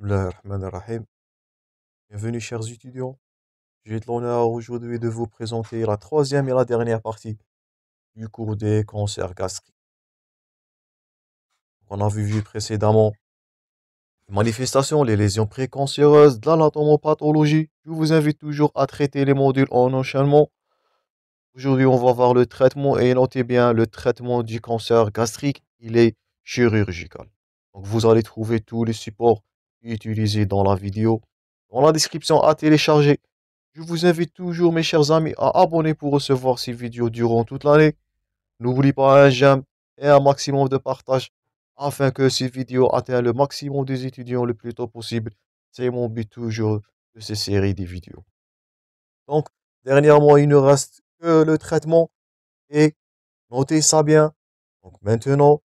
Bienvenue chers étudiants. J'ai l'honneur aujourd'hui de vous présenter la troisième et la dernière partie du cours des cancers gastriques. On a vu, précédemment les manifestations, les lésions précancéreuses, de l'anatomopathologie. Je vous invite toujours à traiter les modules en enchaînement. Aujourd'hui, on va voir le traitement et notez bien, le traitement du cancer gastrique, il est chirurgical. Donc vous allez trouver tous les supports utilisé dans la vidéo, dans la description à télécharger. Je vous invite toujours, mes chers amis, à abonner pour recevoir ces vidéos durant toute l'année. N'oubliez pas un j'aime et un maximum de partage afin que ces vidéos atteignent le maximum des étudiants le plus tôt possible. C'est mon but toujours de ces séries de vidéos. Donc, dernièrement, il ne reste que le traitement et notez ça bien. Donc maintenant,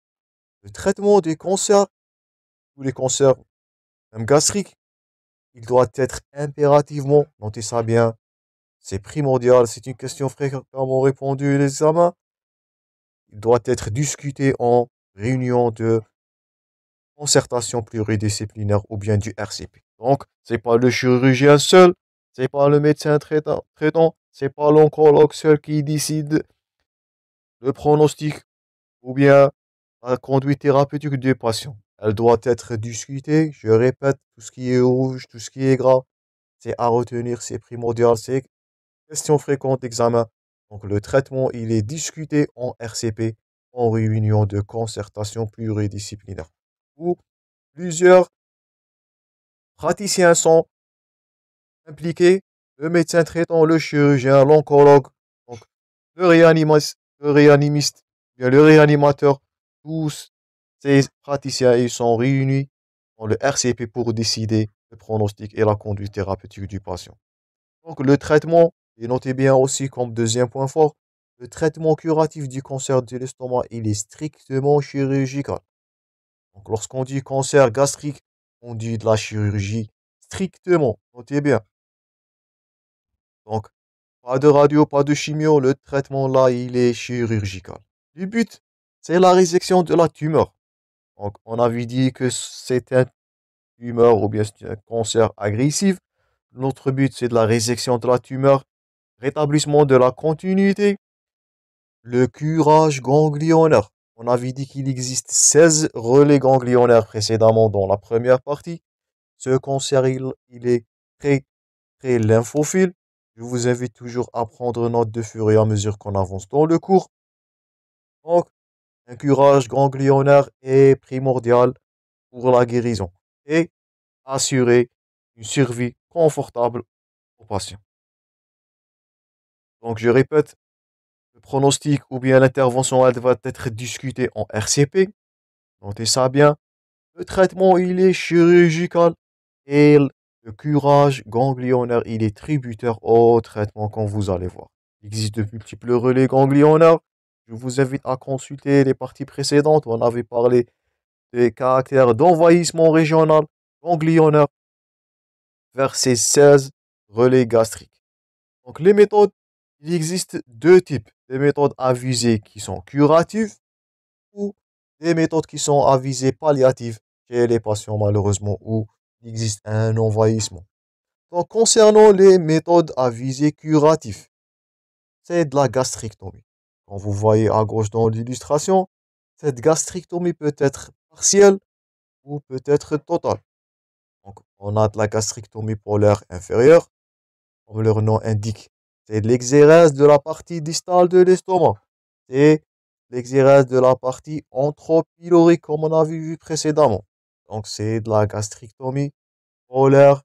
le traitement des cancers, tous les cancers même gastrique, il doit être impérativement, notez ça bien, c'est primordial, c'est une question fréquemment répondue à l'examen, il doit être discuté en réunion de concertation pluridisciplinaire ou bien du RCP. Donc, c'est pas le chirurgien seul, c'est pas le médecin traitant, traitant c'est pas l'oncologue seul qui décide le pronostic ou bien la conduite thérapeutique du patient. Elle doit être discutée. Je répète, tout ce qui est rouge, tout ce qui est gras, c'est à retenir, c'est primordial. C'est question fréquente d'examen. Donc le traitement, il est discuté en RCP, en réunion de concertation pluridisciplinaire, où plusieurs praticiens sont impliqués, le médecin traitant, le chirurgien, l'oncologue, le réanimiste, le le réanimateur, tous ces praticiens sont réunis dans le RCP pour décider le pronostic et la conduite thérapeutique du patient. Donc le traitement, et notez bien aussi comme deuxième point fort, le traitement curatif du cancer de l'estomac, il est strictement chirurgical. Donc lorsqu'on dit cancer gastrique, on dit de la chirurgie strictement, notez bien. Donc, pas de radio, pas de chimio, le traitement là, il est chirurgical. Le but, c'est la résection de la tumeur. Donc, on avait dit que c'est une tumeur ou bien un cancer agressif. Notre but, c'est de la résection de la tumeur, rétablissement de la continuité, le curage ganglionnaire. On avait dit qu'il existe 16 relais ganglionnaires précédemment dans la première partie. Ce cancer, il, est très, très lymphophile. Je vous invite toujours à prendre note de fur et à mesure qu'on avance dans le cours. Donc, un curage ganglionnaire est primordial pour la guérison et assurer une survie confortable aux patients. Donc je répète, le pronostic ou bien l'intervention, elle va être discutée en RCP. Notez ça bien. Le traitement, il est chirurgical et le curage ganglionnaire, il est tributaire au traitement qu'on vous allez voir. Il existe de multiples relais ganglionnaires je vous invite à consulter les parties précédentes. où On avait parlé des caractères d'envahissement régional vers ces 16, relais gastriques. Donc les méthodes, il existe deux types. Des méthodes avisées qui sont curatives ou des méthodes qui sont avisées palliatives chez les patients malheureusement où il existe un envahissement. Donc concernant les méthodes avisées curatives, c'est de la gastrectomie. Comme vous voyez à gauche dans l'illustration, cette gastrectomie peut être partielle ou peut être totale. Donc, on a de la gastrectomie polaire inférieure, comme leur nom indique. C'est l'exérèse de la partie distale de l'estomac. C'est l'exérèse de la partie anthropylorique, comme on a vu précédemment. Donc, c'est de la gastrectomie polaire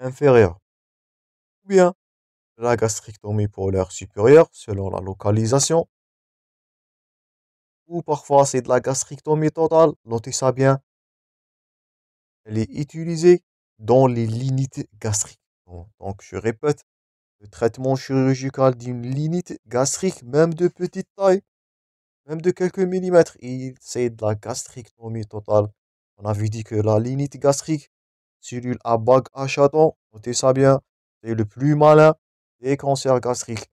inférieure. Ou bien, la gastrectomie polaire supérieure selon la localisation, ou parfois c'est de la gastrectomie totale, notez ça bien. Elle est utilisée dans les limites gastriques. Donc je répète, le traitement chirurgical d'une limite gastrique, même de petite taille, même de quelques millimètres, c'est de la gastrectomie totale. On avait dit que la limite gastrique, cellule à bague à chaton, notez ça bien, c'est le plus malin des cancers gastriques.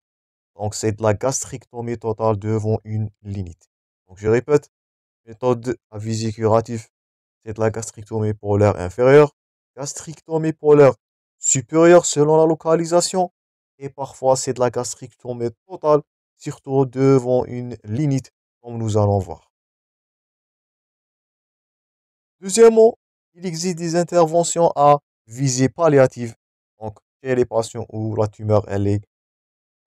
Donc, c'est de la gastrictomie totale devant une limite. Donc, je répète, méthode à visée curative, c'est de la gastrictomie polaire inférieure, gastrictomie polaire supérieure selon la localisation, et parfois c'est de la gastrictomie totale, surtout devant une limite, comme nous allons voir. Deuxièmement, il existe des interventions à visée palliative chez les patients où la tumeur est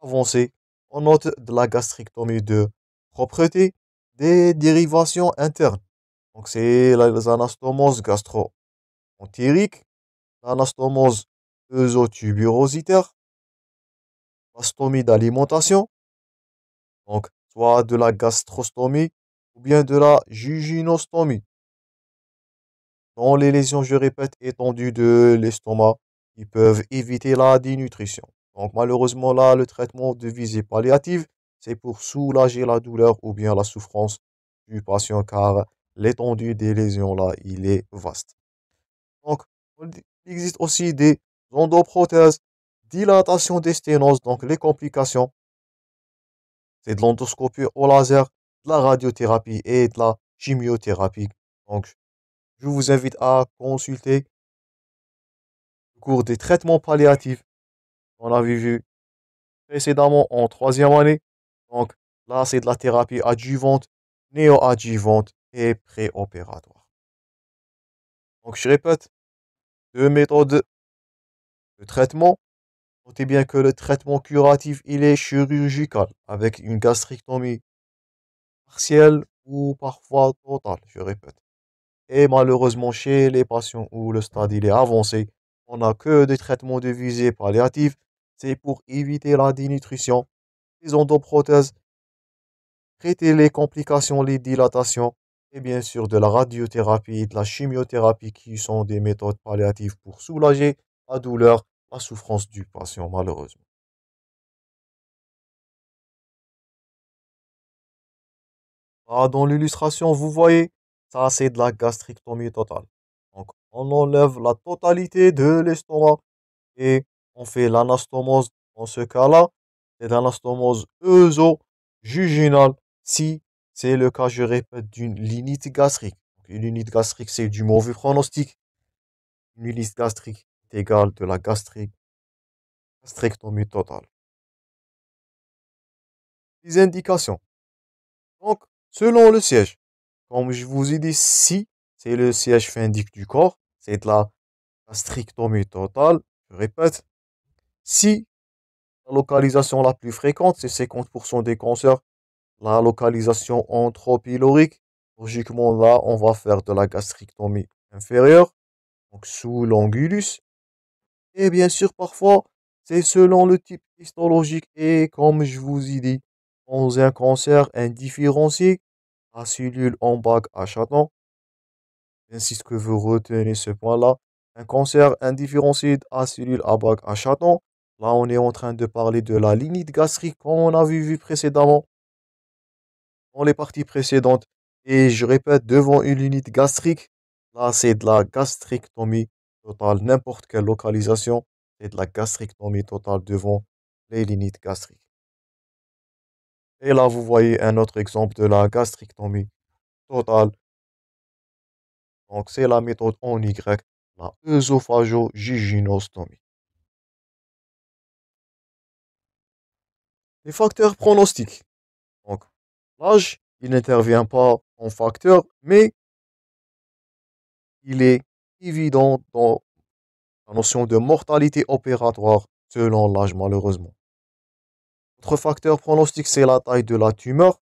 avancée, on note de la gastrectomie de propreté, des dérivations internes. Donc c'est les anastomoses gastro-entériques, l'anastomose œsotuberositaire, l'astomie d'alimentation, donc soit de la gastrostomie ou bien de la juginostomie. Dans les lésions, je répète, étendues de l'estomac, peuvent éviter la dénutrition. Donc malheureusement là, le traitement de visée palliative, c'est pour soulager la douleur ou bien la souffrance du patient car l'étendue des lésions là, il est vaste. Donc il existe aussi des endoprothèses, dilatation des sténoses, donc les complications. C'est de l'endoscopie au laser, de la radiothérapie et de la chimiothérapie. Donc je vous invite à consulter cours des traitements palliatifs. On avait vu précédemment en troisième année. Donc là, c'est de la thérapie adjuvante, néo-adjuvante et préopératoire. Donc je répète, deux méthodes de traitement. Notez bien que le traitement curatif, il est chirurgical, avec une gastrectomie partielle ou parfois totale, je répète. Et malheureusement, chez les patients où le stade est avancé, on n'a que des traitements de visée palliative, c'est pour éviter la dénutrition, les endoprothèses, traiter les complications, les dilatations, et bien sûr de la radiothérapie de la chimiothérapie qui sont des méthodes palliatives pour soulager la douleur, la souffrance du patient malheureusement. Ah, dans l'illustration, vous voyez, ça c'est de la gastrectomie totale on enlève la totalité de l'estomac et on fait l'anastomose. Dans ce cas-là, c'est l'anastomose ozo-juginale. si c'est le cas, je répète, d'une linite gastrique. une linite gastrique, c'est du mauvais pronostic. Une linite gastrique est égale de la gastrique, gastrectomie totale. Les indications. Donc, selon le siège, comme je vous ai dit, si c'est le siège fin du corps, c'est de la, gastrictomie totale. Je répète, si la localisation la plus fréquente, c'est 50% des cancers, la localisation anthropylorique, logiquement là, on va faire de la gastrectomie inférieure, donc sous l'angulus. Et bien sûr, parfois, c'est selon le type histologique et comme je vous ai dit, dans un cancer indifférencié, la cellule en bague à chaton J'insiste que vous retenez ce point-là. Un cancer indifférencié à cellules à bac à chaton. Là, on est en train de parler de la limite gastrique comme on a vu, précédemment dans les parties précédentes. Et je répète, devant une lignite gastrique, là, c'est de la gastrictomie totale. N'importe quelle localisation, c'est de la gastrictomie totale devant les lignites gastriques. Et là, vous voyez un autre exemple de la gastrictomie totale donc, c'est la méthode en Y, la œsophagogiginostomie. Les facteurs pronostiques. Donc, l'âge, il n'intervient pas en facteur, mais il est évident dans la notion de mortalité opératoire selon l'âge, malheureusement. Autre facteur pronostique, c'est la taille de la tumeur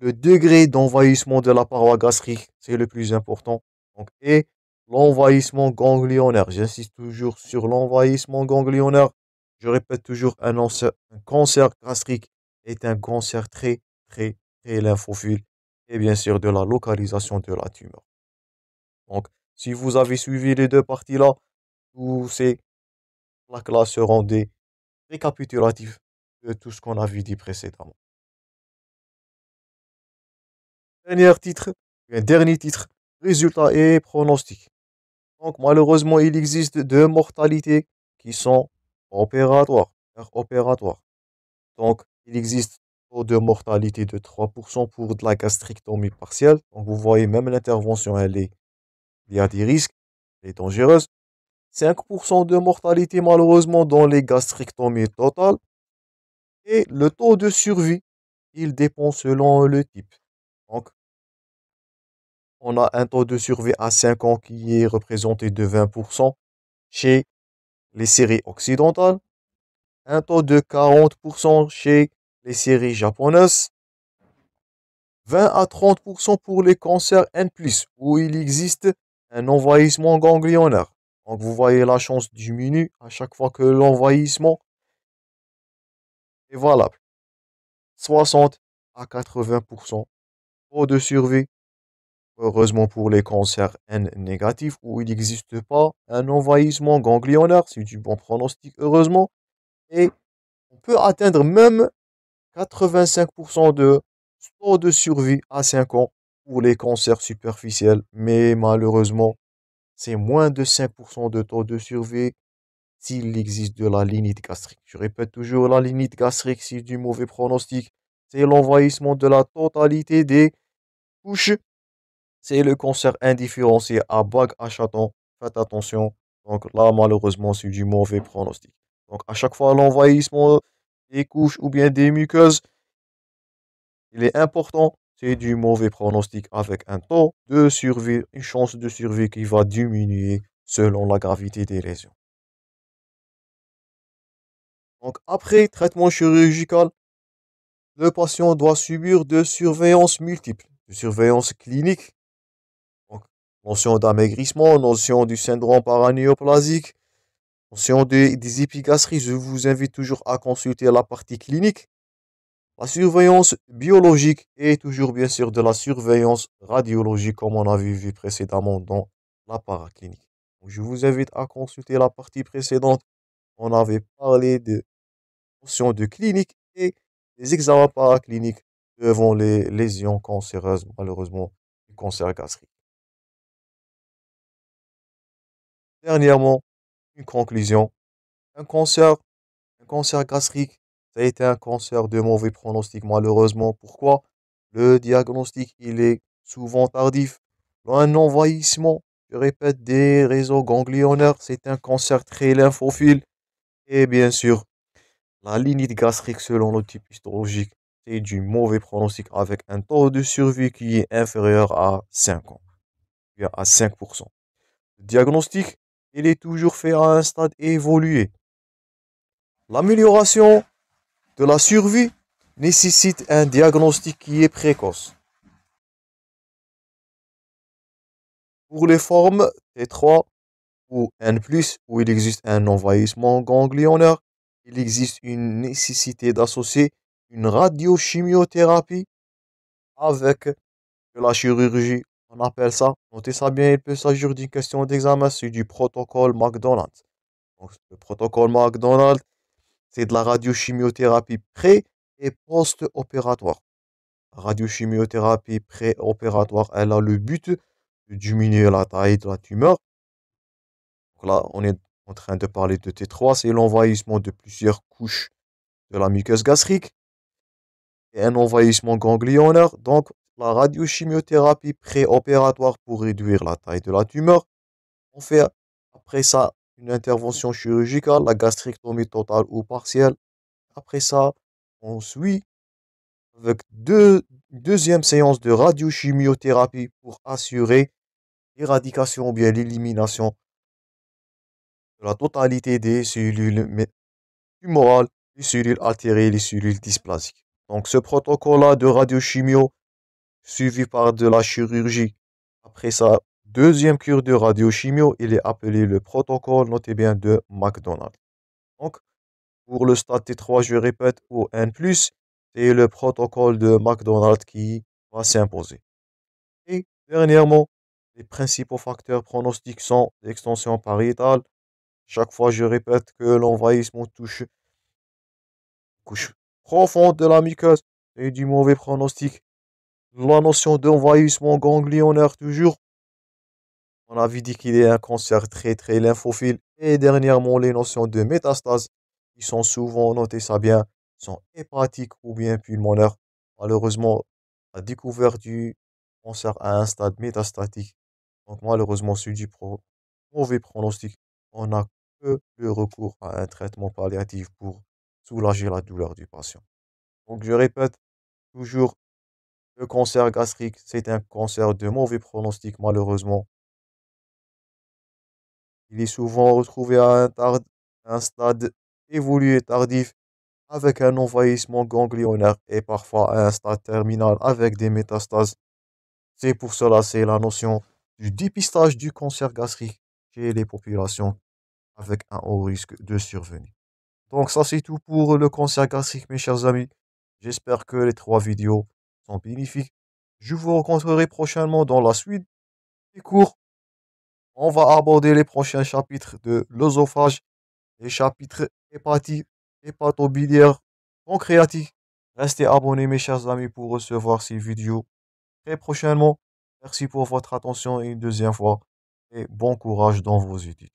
le degré d'envahissement de la paroi gastrique, c'est le plus important. Donc, et l'envahissement ganglionnaire. J'insiste toujours sur l'envahissement ganglionnaire. Je répète toujours, un, cancer, un cancer gastrique est un cancer très, très, très lymphophile et bien sûr de la localisation de la tumeur. Donc, si vous avez suivi les deux parties-là, tous ces plaques-là seront des récapitulatifs de tout ce qu'on a vu dit précédemment. Dernier titre, un dernier titre, résultat et pronostic. Donc malheureusement, il existe deux mortalités qui sont opératoires. opératoires. Donc il existe taux de mortalité de 3% pour de la gastrectomie partielle. Donc vous voyez, même l'intervention, elle est, il y a des risques, elle est dangereuse. 5% de mortalité malheureusement dans les gastrectomies totales. Et le taux de survie, il dépend selon le type on a un taux de survie à 5 ans qui est représenté de 20% chez les séries occidentales, un taux de 40% chez les séries japonaises, 20 à 30% pour les cancers N+, où il existe un envahissement ganglionnaire. Donc vous voyez la chance diminue à chaque fois que l'envahissement est valable. 60 à 80% taux de survie Heureusement pour les cancers N négatifs où il n'existe pas un envahissement ganglionnaire, c'est du bon pronostic heureusement. Et on peut atteindre même 85% de taux de survie à 5 ans pour les cancers superficiels. Mais malheureusement, c'est moins de 5% de taux de survie s'il existe de la limite gastrique. Je répète toujours, la limite gastrique, c'est du mauvais pronostic. C'est l'envahissement de la totalité des couches c'est le cancer indifférencié à bague à chaton. Faites attention. Donc là, malheureusement, c'est du mauvais pronostic. Donc à chaque fois, l'envahissement des couches ou bien des muqueuses, il est important. C'est du mauvais pronostic avec un taux de survie, une chance de survie qui va diminuer selon la gravité des lésions. Donc après traitement chirurgical, le patient doit subir de surveillance multiple, de surveillance clinique notion d'amaigrissement, notion du syndrome paranéoplasique, notion des épigastries. Je vous invite toujours à consulter la partie clinique. La surveillance biologique et toujours bien sûr de la surveillance radiologique comme on a vu, précédemment dans la paraclinique. je vous invite à consulter la partie précédente. On avait parlé de notion de clinique et des examens paracliniques devant les lésions cancéreuses, malheureusement, du cancer gastrique. Dernièrement, une conclusion. Un cancer, un cancer gastrique, ça a été un cancer de mauvais pronostic malheureusement. Pourquoi Le diagnostic, il est souvent tardif. Un envahissement, je répète, des réseaux ganglionnaires, c'est un cancer très lymphophile. Et bien sûr, la limite gastrique selon le type histologique, c'est du mauvais pronostic avec un taux de survie qui est inférieur à 5 ans, à 5%. Le diagnostic, il est toujours fait à un stade évolué. L'amélioration de la survie nécessite un diagnostic qui est précoce. Pour les formes T3 ou N+, où il existe un envahissement ganglionnaire, il existe une nécessité d'associer une radiochimiothérapie avec de la chirurgie on appelle ça, notez ça bien, il peut s'agir d'une question d'examen, c'est du protocole McDonald's. Donc, le protocole McDonald's, c'est de la radiochimiothérapie pré- et post-opératoire. radiochimiothérapie pré-opératoire, elle a le but de diminuer la taille de la tumeur. là, on est en train de parler de T3, c'est l'envahissement de plusieurs couches de la muqueuse gastrique et un envahissement ganglionnaire, donc la radiochimiothérapie préopératoire pour réduire la taille de la tumeur. On fait après ça une intervention chirurgicale, la gastrectomie totale ou partielle. Après ça, on suit avec deux, deuxième séance de radiochimiothérapie pour assurer l'éradication ou bien l'élimination de la totalité des cellules tumorales, les cellules altérées, les cellules dysplasiques. Donc ce protocole-là de radiochimio suivi par de la chirurgie. Après sa deuxième cure de radiochimio, il est appelé le protocole, notez bien, de McDonald. Donc, pour le stade T3, je répète, au N+, c'est le protocole de McDonald's qui va s'imposer. Et dernièrement, les principaux facteurs pronostiques sont l'extension pariétale. Chaque fois, je répète que l'envahissement touche couche profonde de la muqueuse et du mauvais pronostic la notion d'envahissement ganglionnaire toujours. On avait dit qu'il est un cancer très très lymphophile. Et dernièrement, les notions de métastase, qui sont souvent, notés ça bien, sont hépatiques ou bien pulmonaires. Malheureusement, la découverte du cancer à un stade métastatique. Donc malheureusement, c'est du pro mauvais pronostic. On n'a que le recours à un traitement palliatif pour soulager la douleur du patient. Donc je répète, toujours le cancer gastrique, c'est un cancer de mauvais pronostic malheureusement. Il est souvent retrouvé à un, stade évolué tardif avec un envahissement ganglionnaire et parfois à un stade terminal avec des métastases. C'est pour cela c'est la notion du dépistage du cancer gastrique chez les populations avec un haut risque de survenir. Donc ça c'est tout pour le cancer gastrique mes chers amis. J'espère que les trois vidéos bénéfique Je vous rencontrerai prochainement dans la suite des cours. On va aborder les prochains chapitres de l'osophage, les chapitres hépatite, hépatobilière, pancréatique. Restez abonnés mes chers amis pour recevoir ces vidéos très prochainement. Merci pour votre attention une deuxième fois et bon courage dans vos études.